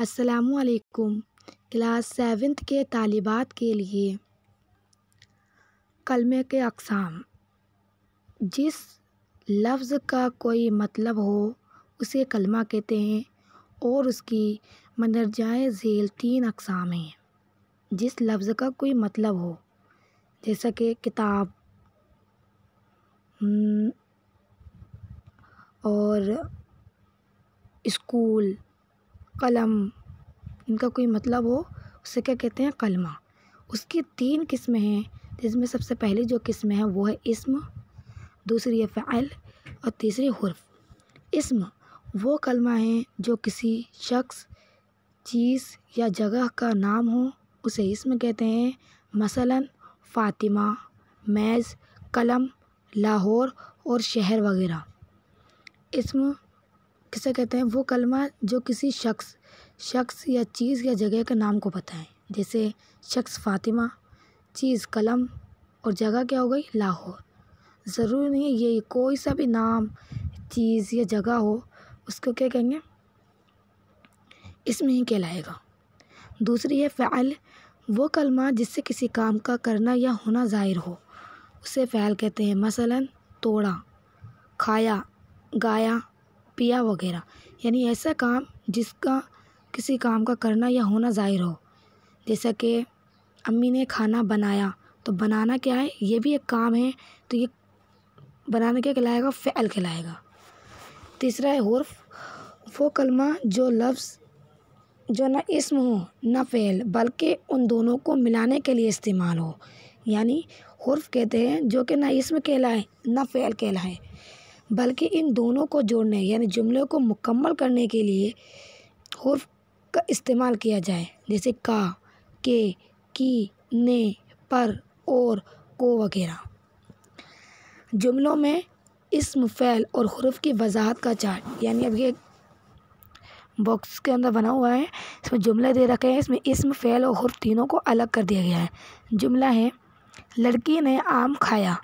असलकुम class seventh के तालिबात के लिए कलमे के अकसाम जिस लफ्ज़ का कोई मतलब हो उसे कलमा कहते हैं और उसकी मंदरजाए झेल तीन अकसाम हैं जिस लफ्ज़ का कोई मतलब हो जैसा कि किताब हम्म, और स्कूल कलम इनका कोई मतलब हो उसे क्या कहते हैं कलमा उसकी तीन किस्में हैं जिसमें सबसे पहली जो किस्म है वो है इसम दूसरी है फ़ाइल और तीसरी हर्फ इसम वो कलमा है जो किसी शख्स चीज़ या जगह का नाम हो उसे इसम कहते हैं मसलन फ़ातिमा मैज़ कलम लाहौर और शहर वगैरह इसम किसे कहते हैं वो कलमा जो किसी शख्स शख्स या चीज़ या जगह के नाम को है जैसे शख्स फ़ातिमा चीज़ कलम और जगह क्या हो गई लाहौर ज़रूरी नहीं है ये कोई सा भी नाम चीज़ या जगह हो उसको क्या कहेंगे इसमें ही कहलाएगा दूसरी है फ़ैल वो कलमा जिससे किसी काम का करना या होना ज़ाहिर हो उसे फ़ैल कहते हैं मसलन तोड़ा खाया गाया पिया वगैरह यानी ऐसा काम जिसका किसी काम का करना या होना ज़ाहिर हो जैसा कि अम्मी ने खाना बनाया तो बनाना क्या है ये भी एक काम है तो ये बनाना क्या कहलाएगा फ़ैल कहलाएगा तीसरा है हर्फ वो कलमा जो लफ्ज़ जो ना इसम हो ना फ़ैल बल्कि उन दोनों को मिलाने के लिए इस्तेमाल हो यानी हर्फ कहते हैं जो कि ना इसम कहलाए ना फ़ैल कहलाए बल्कि इन दोनों को जोड़ने यानी जुमले को मुकम्मल करने के लिए हर्फ का इस्तेमाल किया जाए जैसे का के की ने पर और को वगैरह जुमलों में इसम फ़ैल और हर्फ की वजाहत का चार्ट यानी अब ये बॉक्स के अंदर बना हुआ है इसमें जुमले दे रखे हैं इसमें इसम फ़ैल और हर्फ तीनों को अलग कर दिया गया है जुमला है लड़की ने आम खाया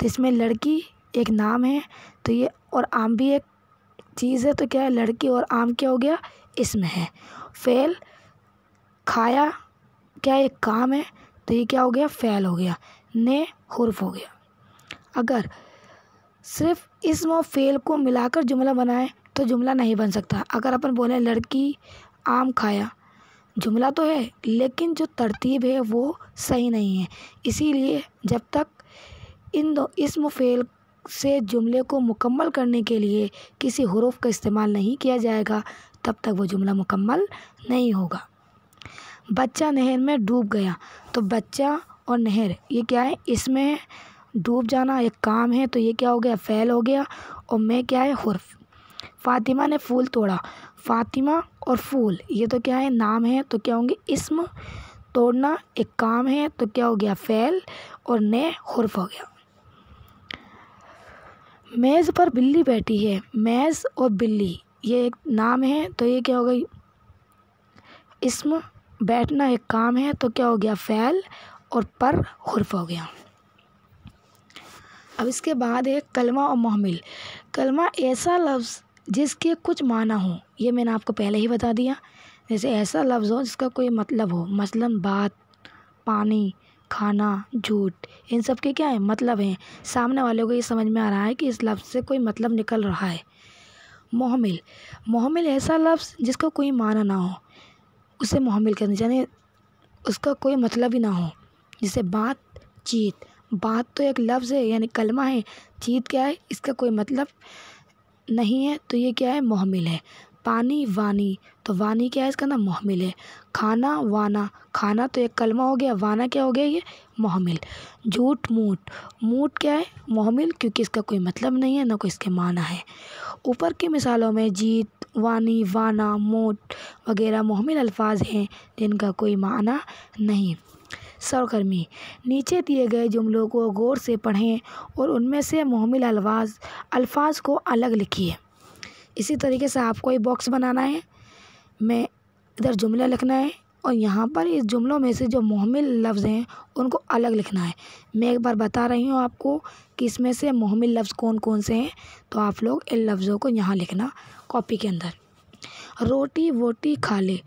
तो इसमें लड़की एक नाम है तो ये और आम भी एक चीज़ है तो क्या है लड़की और आम क्या हो गया इसमें है फ़ेल खाया क्या एक काम है तो ये क्या हो गया फ़ेल हो गया ने हर्फ हो गया अगर सिर्फ इसम और फ़ेल को मिलाकर जुमला बनाएं तो जुमला नहीं बन सकता अगर अपन बोलें लड़की आम खाया जुमला तो है लेकिन जो तरतीब है वो सही नहीं है इसीलिए जब तक इन दो इसम फ़ेल से जुमले को मुकम्मल करने के लिए किसी हरूफ का इस्तेमाल नहीं किया जाएगा तब तक वो जुमला मुकम्मल नहीं होगा बच्चा नहर में डूब गया तो बच्चा और नहर ये क्या है इसमें डूब जाना एक काम है तो ये क्या हो गया फ़ैल हो गया और मैं क्या है हर्फ फ़ातिमा ने फूल तोड़ा फ़ातिमा और फूल ये तो क्या है नाम है तो क्या होंगे इसम तोड़ना एक काम है तो क्या हो गया फ़ैल और ने हर्फ हो गया मेज़ पर बिल्ली बैठी है मेज़ और बिल्ली ये एक नाम है तो ये क्या हो गई इसम बैठना एक काम है तो क्या हो गया फ़ैल और पर हर्फ हो गया अब इसके बाद है कलमा और महमिल कलमा ऐसा लफ्ज़ जिसके कुछ माना हो ये मैंने आपको पहले ही बता दिया जैसे ऐसा लफ्ज़ हो जिसका कोई मतलब हो मसलन बात पानी खाना झूठ इन सब के क्या है मतलब हैं सामने वाले को ये समझ में आ रहा है कि इस लफ्ज़ से कोई मतलब निकल रहा है मोहमिल मोहमिल ऐसा लफ्ज़ जिसका कोई माना ना हो उसे मोहमिल कहते हैं यानी उसका कोई मतलब ही ना हो जैसे बात चीत बात तो एक लफ्ज़ है यानी कलमा है चीत क्या है इसका कोई मतलब नहीं है तो ये क्या है मोहमिल है पानी वानी तो वानी क्या है इसका ना मोहमिल है खाना वाना खाना तो एक कलमा हो गया वाना क्या हो गया ये मोहमिल झूठ मूठ मूठ क्या है मोहमिल क्योंकि इसका कोई मतलब नहीं है ना कोई इसके माना है ऊपर की मिसालों में जीत वानी वाना मोट वगैरह मोहमिल अल्फाज हैं जिनका कोई माना नहीं सरगर्मी नीचे दिए गए जुमलों को गौर से पढ़ें और उनमें से मोहमिल अल्फाज अल्फाज को अलग लिखिए इसी तरीके से आपको ये बॉक्स बनाना है मैं इधर जुमला लिखना है और यहाँ पर इस जुमलों में से जो मोहमिल लफ्ज़ हैं उनको अलग लिखना है मैं एक बार बता रही हूँ आपको कि इसमें से मोहमिल लफ्ज़ कौन कौन से हैं तो आप लोग इन लफ्ज़ों को यहाँ लिखना कॉपी के अंदर रोटी वोटी खा ले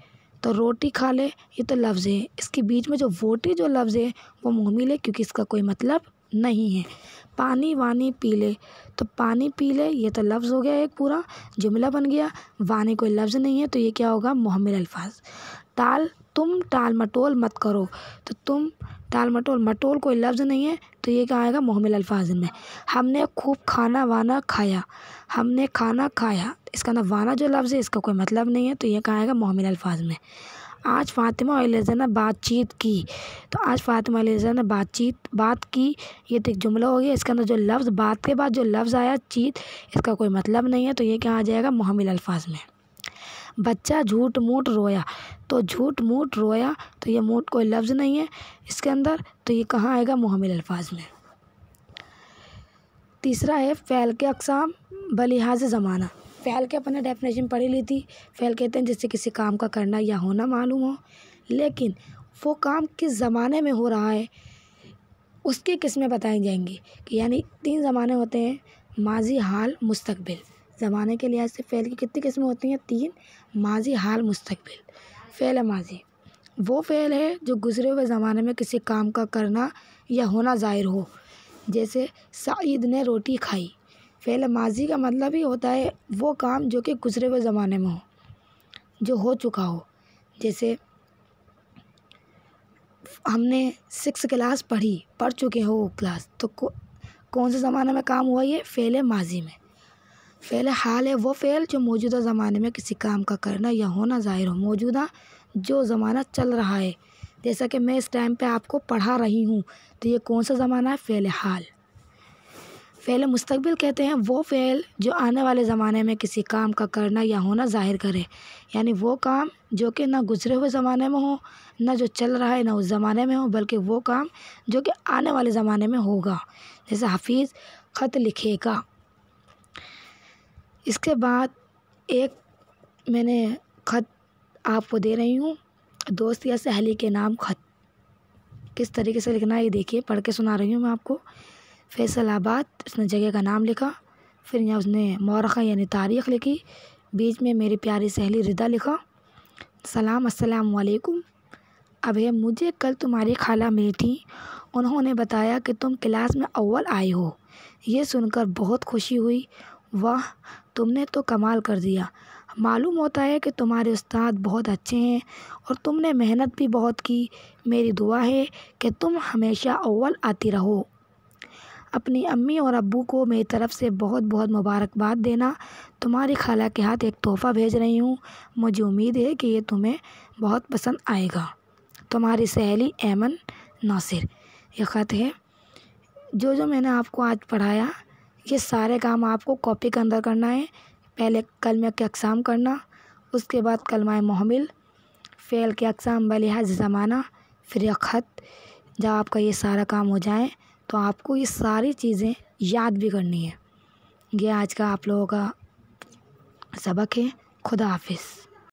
तो रोटी खा ले ये तो लफ्ज़ है इसके बीच में जो वोटी जो लफ्ज़ है वो मोहमिल है क्योंकि इसका कोई मतलब नहीं है पानी वानी पी ले तो पानी पी ले ये तो लफ्ज़ हो गया एक पूरा जुमला बन गया वानी कोई लफ्ज़ नहीं है तो ये क्या होगा मुहम्मिल अल्फाज़ टाल तुम टाल मटोल मत करो तो तुम टाल मटोल मटोल कोई लफ्ज़ नहीं है तो ये क्या आएगा मुहम्मिल अल्फाज में हमने खूब खाना वाना खाया हमने खाना खाया इसका ना वाना जो लफ्ज़ है इसका कोई मतलब नहीं है तो ये क्या आएगा मुहम्मिल अल्फाज में आज फ़ातिमा और ने बातचीत की तो आज फ़ातिमा और ने बातचीत बात की ये तो एक जुमला हो गया इसके अंदर जो लफ्ज़ बात के बाद जो लफ्ज़ आया चीत इसका कोई मतलब नहीं है तो ये क्या आ जाएगा मुहमिल अल्फाज में बच्चा झूठ मूठ रोया तो झूठ मूठ रोया तो ये मूठ कोई लफ्ज़ नहीं है इसके अंदर तो ये कहाँ आएगा मुहमिल अल्फाज में तीसरा है फ़ैल के अकसाम बलिहाज ज़माना फ़ैल के अपने डेफिनेशन पढ़ी ली थी फ़ैल कहते हैं जिससे किसी काम का करना या होना मालूम हो लेकिन वो काम किस ज़माने में हो रहा है उसकी किस्में बताई जाएंगी कि यानी तीन ज़माने होते हैं माजी हाल मुस्तकबिल ज़माने के लिहाज से फ़ैल की कितनी किस्में होती हैं तीन माजी हाल मुस्तकबिल फ़ैल है माजी वो फ़ैल है जो गुज़रे हुए ज़माने में किसी काम का करना या होना ज़ाहिर हो जैसे सईद ने रोटी खाई फेल माज़ी का मतलब ही होता है वो काम जो कि गुज़रे हुए ज़माने में हो जो हो चुका हो जैसे हमने सिक्स क्लास पढ़ी पढ़ चुके हो वो क्लास तो को, कौन से ज़माने में काम हुआ ये फ़ेल है माजी में फ़ेल हाल है वो फ़ेल जो मौजूदा ज़माने में किसी काम का करना या होना ज़ाहिर हो मौजूदा जो ज़माना चल रहा है जैसा कि मैं इस टाइम पे आपको पढ़ा रही हूँ तो ये कौन सा ज़माना है फ़ेल हाल फ़ेल मुस्तबिल कहते हैं वो फ़ेल जो आने वाले ज़माने में किसी काम का करना या होना ज़ाहिर करे यानी वो काम जो कि ना गुज़रे हुए ज़माने में हो ना जो चल रहा है ना उस ज़माने में हो बल्कि वो काम जो कि आने वाले ज़माने में होगा जैसे हफीज़ ख़त लिखेगा इसके बाद एक मैंने ख़त आपको दे रही हूँ दोस्त या सहेली के नाम ख़त किस तरीके से लिखना है ये देखिए पढ़ के सुना रही हूँ मैं आपको फ़ैसलाबाद उसने जगह का नाम लिखा फिर यहाँ उसने मौरख़ा यानी तारीख़ लिखी बीच में मेरी प्यारी सहेली रिदा लिखा सलाम अस्सलाम वालेकुम है मुझे कल तुम्हारी खाला मिली थी उन्होंने बताया कि तुम क्लास में अव्वल आए हो ये सुनकर बहुत खुशी हुई वाह तुमने तो कमाल कर दिया मालूम होता है कि तुम्हारे उस्ताद बहुत अच्छे हैं और तुमने मेहनत भी बहुत की मेरी दुआ है कि तुम हमेशा अव्वल आती रहो अपनी अम्मी और अब्बू को मेरी तरफ़ से बहुत बहुत मुबारकबाद देना तुम्हारी खाला के हाथ एक तोहफ़ा भेज रही हूँ मुझे उम्मीद है कि ये तुम्हें बहुत पसंद आएगा तुम्हारी सहेली एमन नासिर ये ख़त है जो जो मैंने आपको आज पढ़ाया ये सारे काम आपको कॉपी के अंदर करना है पहले कलमे के अकसाम करना उसके बाद कलमाए महमिल फ़ेल के अकसाम बलिहाज ज़माना फिर ख़त जब आपका ये सारा काम हो जाए तो आपको ये सारी चीज़ें याद भी करनी है ये आज का आप लोगों का सबक है खुदा हाफ़िज़